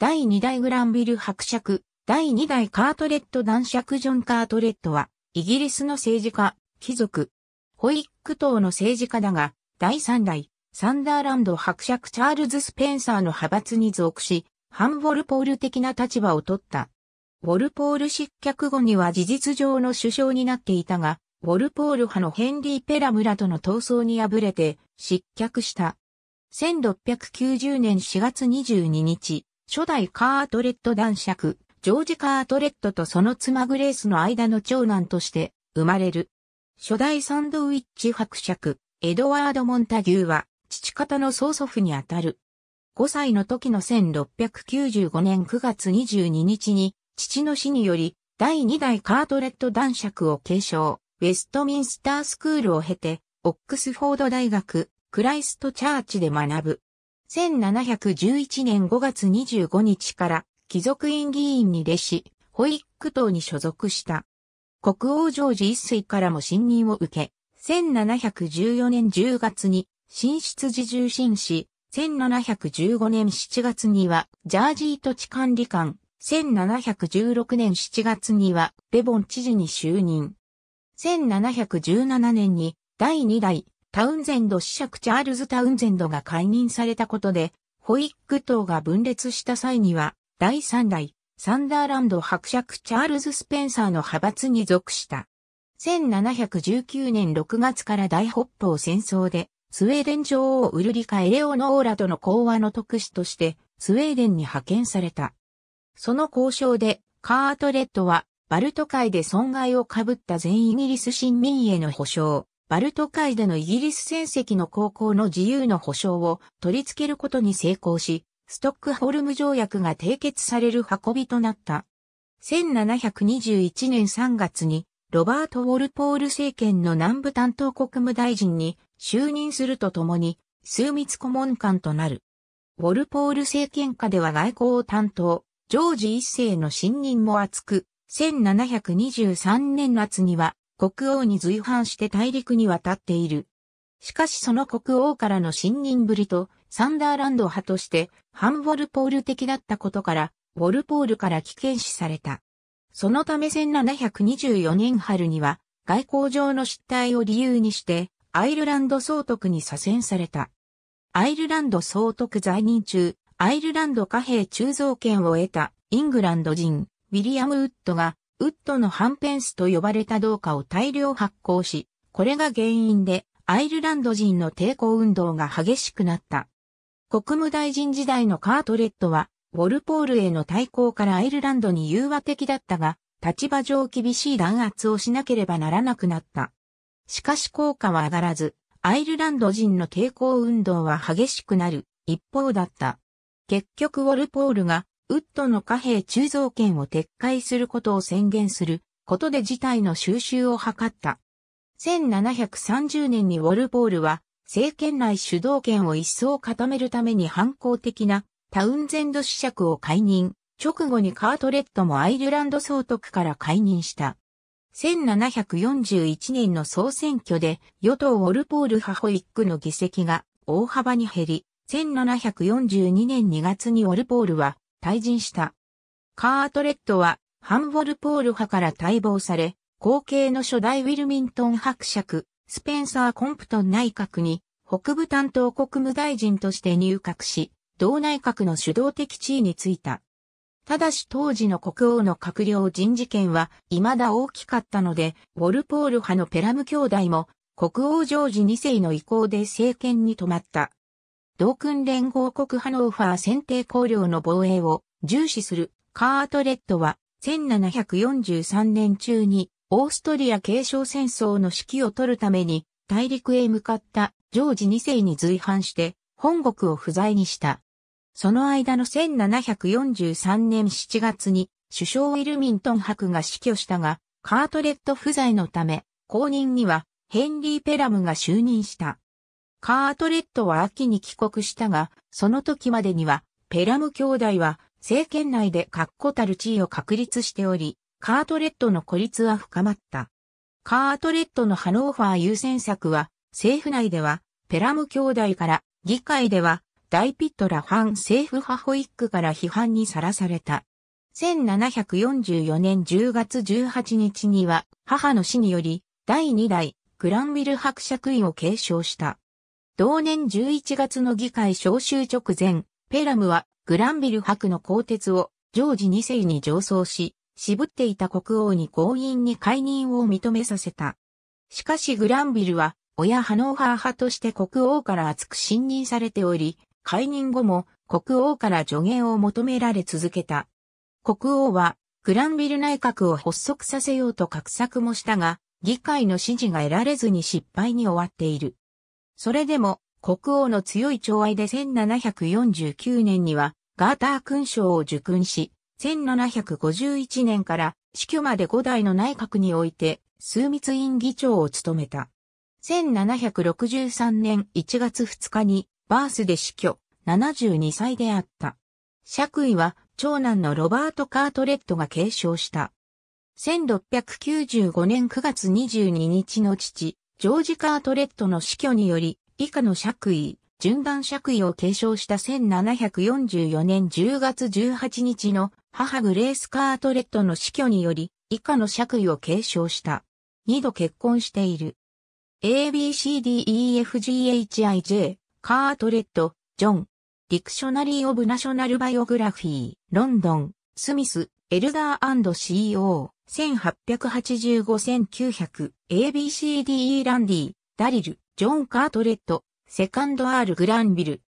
第2代グランビル伯爵、第2代カートレット男爵ジョン・カートレットは、イギリスの政治家、貴族、ホイック党の政治家だが、第3代、サンダーランド伯爵チャールズ・スペンサーの派閥に属し、反ウォルポール的な立場を取った。ウォルポール失脚後には事実上の首相になっていたが、ウォルポール派のヘンリー・ペラムラとの闘争に敗れて失脚した。1690年4月22日、初代カートレット男爵、ジョージ・カートレットとその妻グレースの間の長男として生まれる。初代サンドウィッチ伯爵、エドワード・モンタギューは、父方の曽祖父にあたる。5歳の時の1695年9月22日に、父の死により、第2代カートレット男爵を継承、ウェストミンスタースクールを経て、オックスフォード大学、クライストチャーチで学ぶ。1711年5月25日から貴族院議員に弟子、保育党に所属した。国王ジョージ一世からも信任を受け、1714年10月に新出自重信し、1715年7月にはジャージー土地管理官、1716年7月にはレボン知事に就任。1717年に第2代タウンゼンド子爵チャールズ・タウンゼンドが解任されたことで、ホイッグ島が分裂した際には、第3代、サンダーランド伯爵チャールズ・スペンサーの派閥に属した。1719年6月から大北方戦争で、スウェーデン女王ウルリカ・エレオノーラとの講和の特使として、スウェーデンに派遣された。その交渉で、カートレットは、バルト海で損害を被った全イギリス新民への保障、バルト海でのイギリス戦績の航行の自由の保障を取り付けることに成功し、ストックホルム条約が締結される運びとなった。1721年3月に、ロバート・ウォルポール政権の南部担当国務大臣に就任するとともに、枢密顧問官となる。ウォルポール政権下では外交を担当、ジョージ一世の信任も厚く、1723年夏には国王に随伴して大陸に渡っている。しかしその国王からの信任ぶりと、サンダーランド派として、ハン・ウォルポール的だったことから、ウォルポールから危険視された。そのため1724年春には、外交上の失態を理由にして、アイルランド総督に左遷された。アイルランド総督在任中、アイルランド貨幣鋳造権を得たイングランド人、ウィリアム・ウッドがウッドのハンペンスと呼ばれた銅貨を大量発行し、これが原因でアイルランド人の抵抗運動が激しくなった。国務大臣時代のカートレットは、ウォルポールへの対抗からアイルランドに融和的だったが、立場上厳しい弾圧をしなければならなくなった。しかし効果は上がらず、アイルランド人の抵抗運動は激しくなる一方だった。結局ウォルポールがウッドの貨幣鋳造権を撤回することを宣言することで事態の収拾を図った。1730年にウォルポールは政権内主導権を一層固めるために反抗的なタウンゼンド試爵を解任、直後にカートレットもアイルランド総督から解任した。1741年の総選挙で与党ウォルポール派ホイックの議席が大幅に減り、1742年2月にウォルポールは退陣した。カートレットは、ハンボルポール派から待望され、後継の初代ウィルミントン伯爵、スペンサー・コンプトン内閣に、北部担当国務大臣として入閣し、同内閣の主導的地位についた。ただし当時の国王の閣僚人事権は未だ大きかったので、ウォルポール派のペラム兄弟も国王ジョージ2世の意向で政権に止まった。同訓連合国ハノーファー選定綱領の防衛を重視するカートレットは1743年中にオーストリア継承戦争の指揮を取るために大陸へ向かったジョージ2世に随伴して本国を不在にした。その間の1743年7月に首相ウィルミントン博が死去したがカートレット不在のため後任にはヘンリー・ペラムが就任した。カートレットは秋に帰国したが、その時までには、ペラム兄弟は、政権内で確固たる地位を確立しており、カートレットの孤立は深まった。カートレットのハノーファー優先策は、政府内では、ペラム兄弟から、議会では、大ピットラファン政府派ホイックから批判にさらされた。1744年10月18日には、母の死により、第2代、グランウィル伯爵位を継承した。同年11月の議会召集直前、ペラムはグランビル博の鋼鉄をジョージ2世に上奏し、渋っていた国王に強引に解任を認めさせた。しかしグランビルは、親ハノーハー派として国王から厚く信任されており、解任後も国王から助言を求められ続けた。国王は、グランビル内閣を発足させようと画策もしたが、議会の支持が得られずに失敗に終わっている。それでも、国王の強い寵愛で1749年には、ガーター勲章を受勲し、1751年から死去まで5代の内閣において、枢密院議長を務めた。1763年1月2日に、バースで死去、72歳であった。爵位は、長男のロバート・カートレットが継承した。1695年9月22日の父、ジョージ・カートレットの死去により、以下の爵位、順番爵位を継承した1744年10月18日の母グレース・カートレットの死去により、以下の爵位を継承した。二度結婚している。ABCDEFGHIJ、カートレット、ジョン。ディクショナリー・オブ・ナショナル・バイオグラフィー、ロンドン、スミス、エルダー &CEO、1885-1900、ABCDE ランディ、ダリル、ジョン・カートレット、セカンドアール・グランビル、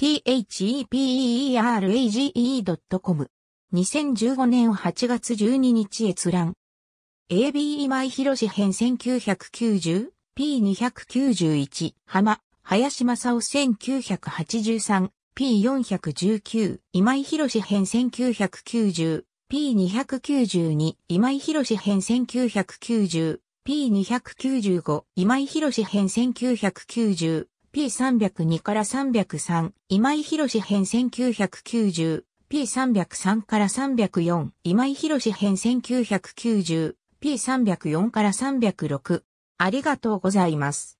theperage.com。2015年8月12日閲覧。AB 今井博士編 1990P291 浜林正夫 1983P419 今井博士編1990 P292 今井博編1990 P295 今井博編1990 P302 から303今井博編1990 P303 から304今井博編1990 P304 から306ありがとうございます。